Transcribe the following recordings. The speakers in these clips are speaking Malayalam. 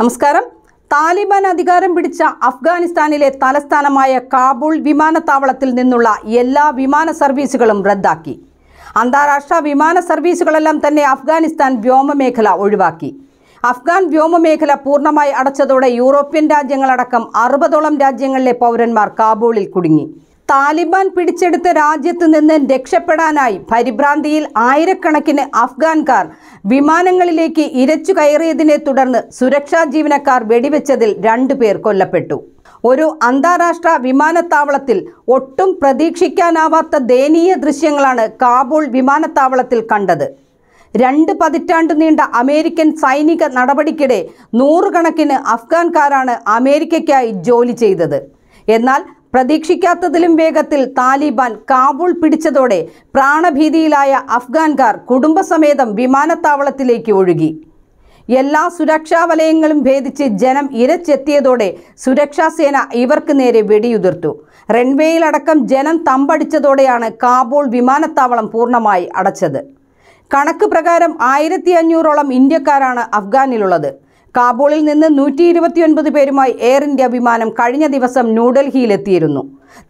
നമസ്കാരം താലിബാൻ അധികാരം പിടിച്ച അഫ്ഗാനിസ്ഥാനിലെ തലസ്ഥാനമായ കാബൂൾ വിമാനത്താവളത്തിൽ നിന്നുള്ള എല്ലാ വിമാന സർവീസുകളും റദ്ദാക്കി അന്താരാഷ്ട്ര വിമാന സർവീസുകളെല്ലാം തന്നെ അഫ്ഗാനിസ്ഥാൻ വ്യോമമേഖല ഒഴിവാക്കി അഫ്ഗാൻ വ്യോമമേഖല പൂർണ്ണമായി അടച്ചതോടെ യൂറോപ്യൻ രാജ്യങ്ങളടക്കം അറുപതോളം രാജ്യങ്ങളിലെ പൗരന്മാർ കാബൂളിൽ കുടുങ്ങി താലിബാൻ പിടിച്ചെടുത്ത രാജ്യത്തു നിന്ന് രക്ഷപ്പെടാനായി പരിഭ്രാന്തിയിൽ ആയിരക്കണക്കിന് അഫ്ഗാൻകാർ വിമാനങ്ങളിലേക്ക് ഇരച്ചു കയറിയതിനെ തുടർന്ന് സുരക്ഷാ ജീവനക്കാർ വെടിവെച്ചതിൽ രണ്ടുപേർ കൊല്ലപ്പെട്ടു ഒരു അന്താരാഷ്ട്ര വിമാനത്താവളത്തിൽ ഒട്ടും പ്രതീക്ഷിക്കാനാവാത്ത ദയനീയ ദൃശ്യങ്ങളാണ് കാബൂൾ വിമാനത്താവളത്തിൽ കണ്ടത് രണ്ട് പതിറ്റാണ്ട് നീണ്ട അമേരിക്കൻ സൈനിക നടപടിക്കിടെ നൂറുകണക്കിന് അഫ്ഗാൻകാരാണ് അമേരിക്കയ്ക്കായി ജോലി ചെയ്തത് എന്നാൽ പ്രതീക്ഷിക്കാത്തതിലും വേഗത്തിൽ താലിബാൻ കാബൂൾ പിടിച്ചതോടെ പ്രാണഭീതിയിലായ അഫ്ഗാൻകാർ കുടുംബസമേതം വിമാനത്താവളത്തിലേക്ക് ഒഴുകി എല്ലാ സുരക്ഷാ വലയങ്ങളും ഭേദിച്ച് ജനം ഇരച്ചെത്തിയതോടെ സുരക്ഷാസേന ഇവർക്ക് നേരെ വെടിയുതിർത്തു റൺവേയിലടക്കം ജനം തമ്പടിച്ചതോടെയാണ് കാബൂൾ വിമാനത്താവളം പൂർണ്ണമായി അടച്ചത് കണക്ക് പ്രകാരം ആയിരത്തി അഞ്ഞൂറോളം ഇന്ത്യക്കാരാണ് അഫ്ഗാനിലുള്ളത് കാബൂളിൽ നിന്ന് നൂറ്റി ഇരുപത്തിയൊൻപത് പേരുമായി എയർ ഇന്ത്യ വിമാനം കഴിഞ്ഞ ദിവസം ന്യൂഡൽഹിയിലെത്തിയിരുന്നു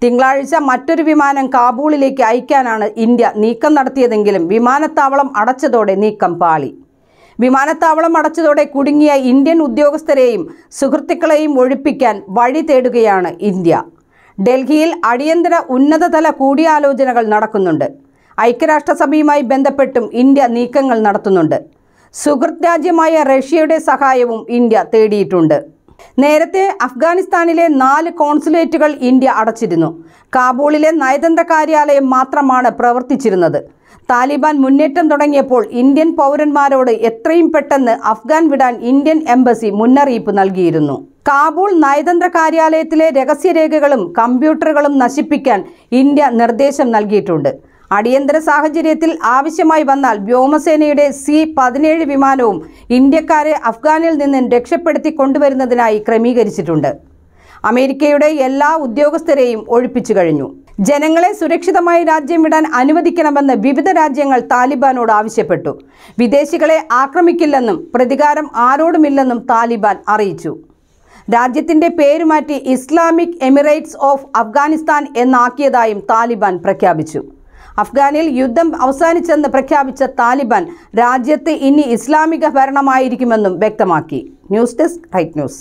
തിങ്കളാഴ്ച മറ്റൊരു വിമാനം കാബൂളിലേക്ക് അയക്കാനാണ് ഇന്ത്യ നീക്കം നടത്തിയതെങ്കിലും വിമാനത്താവളം അടച്ചതോടെ നീക്കം പാളി വിമാനത്താവളം അടച്ചതോടെ കുടുങ്ങിയ ഇന്ത്യൻ ഉദ്യോഗസ്ഥരെയും സുഹൃത്തുക്കളെയും ഒഴിപ്പിക്കാൻ വഴി തേടുകയാണ് ഇന്ത്യ ഡൽഹിയിൽ അടിയന്തര ഉന്നതതല കൂടിയാലോചനകൾ നടക്കുന്നുണ്ട് ഐക്യരാഷ്ട്രസഭയുമായി ബന്ധപ്പെട്ടും ഇന്ത്യ നീക്കങ്ങൾ നടത്തുന്നുണ്ട് സുഹൃത് രാജ്യമായ റഷ്യയുടെ സഹായവും ഇന്ത്യ തേടിയിട്ടുണ്ട് നേരത്തെ അഫ്ഗാനിസ്ഥാനിലെ നാല് കോൺസുലേറ്റുകൾ ഇന്ത്യ അടച്ചിരുന്നു കാബൂളിലെ നയതന്ത്ര കാര്യാലയം മാത്രമാണ് പ്രവർത്തിച്ചിരുന്നത് താലിബാൻ മുന്നേറ്റം തുടങ്ങിയപ്പോൾ ഇന്ത്യൻ പൗരന്മാരോട് എത്രയും പെട്ടെന്ന് അഫ്ഗാൻ വിടാൻ ഇന്ത്യൻ എംബസി മുന്നറിയിപ്പ് നൽകിയിരുന്നു കാബൂൾ നയതന്ത്ര കാര്യാലയത്തിലെ രഹസ്യരേഖകളും കമ്പ്യൂട്ടറുകളും നശിപ്പിക്കാൻ ഇന്ത്യ നിർദ്ദേശം നൽകിയിട്ടുണ്ട് അടിയന്തര സാഹചര്യത്തിൽ ആവശ്യമായി വന്നാൽ വ്യോമസേനയുടെ സി പതിനേഴ് വിമാനവും ഇന്ത്യക്കാരെ അഫ്ഗാനിൽ നിന്ന് രക്ഷപ്പെടുത്തി കൊണ്ടുവരുന്നതിനായി ക്രമീകരിച്ചിട്ടുണ്ട് അമേരിക്കയുടെ എല്ലാ ഉദ്യോഗസ്ഥരെയും ഒഴിപ്പിച്ചു കഴിഞ്ഞു ജനങ്ങളെ സുരക്ഷിതമായി രാജ്യം വിടാൻ അനുവദിക്കണമെന്ന് വിവിധ രാജ്യങ്ങൾ താലിബാനോട് ആവശ്യപ്പെട്ടു വിദേശികളെ ആക്രമിക്കില്ലെന്നും പ്രതികാരം ആരോടുമില്ലെന്നും താലിബാൻ അറിയിച്ചു രാജ്യത്തിൻ്റെ പേരുമാറ്റി ഇസ്ലാമിക് എമിറേറ്റ്സ് ഓഫ് അഫ്ഗാനിസ്ഥാൻ എന്നാക്കിയതായും താലിബാൻ പ്രഖ്യാപിച്ചു അഫ്ഗാനിൽ യുദ്ധം അവസാനിച്ചെന്ന് പ്രഖ്യാപിച്ച താലിബാൻ രാജ്യത്ത് ഇനി ഇസ്ലാമിക ഭരണമായിരിക്കുമെന്നും വ്യക്തമാക്കി ന്യൂസ് ഡെസ്ക് റൈറ്റ് ന്യൂസ്